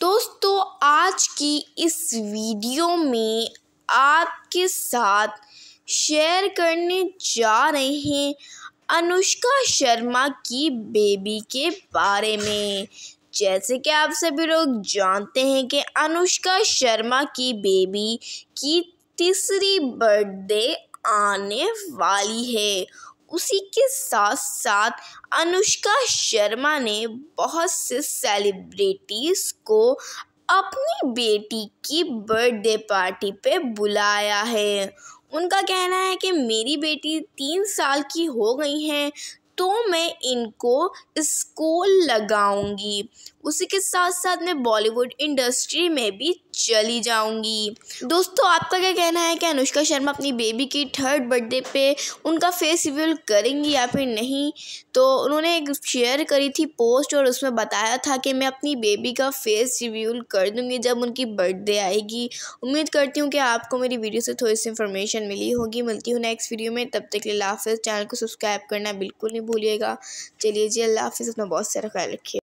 दोस्तों आज की इस वीडियो में आपके साथ शेयर करने जा रहे हैं अनुष्का शर्मा की बेबी के बारे में जैसे कि आप सभी लोग जानते हैं कि अनुष्का शर्मा की बेबी की तीसरी बर्थडे आने वाली है उसी के साथ साथ अनुष्का शर्मा ने बहुत से सेलिब्रिटीज़ को अपनी बेटी की बर्थडे पार्टी पे बुलाया है उनका कहना है कि मेरी बेटी तीन साल की हो गई है तो मैं इनको स्कोल लगाऊंगी उसी के साथ साथ मैं बॉलीवुड इंडस्ट्री में भी चली जाऊंगी दोस्तों आपका क्या कहना है कि अनुष्का शर्मा अपनी बेबी की थर्ड बर्थडे पे उनका फेस रिव्यूल करेंगी या फिर नहीं तो उन्होंने एक शेयर करी थी पोस्ट और उसमें बताया था कि मैं अपनी बेबी का फेस रिव्यूल कर दूंगी जब उनकी बर्थडे आएगी उम्मीद करती हूँ कि आपको मेरी वीडियो से थोड़ी सी इन्फॉर्मेशन मिली होगी मिलती हूँ नेक्स्ट वीडियो में तब तक लाफिज चैनल को सब्सक्राइब करना बिल्कुल नहीं भूलिएगा चलिए जी अल्लाह हाफिज़ अपना बहुत सारा ख्याल रखिए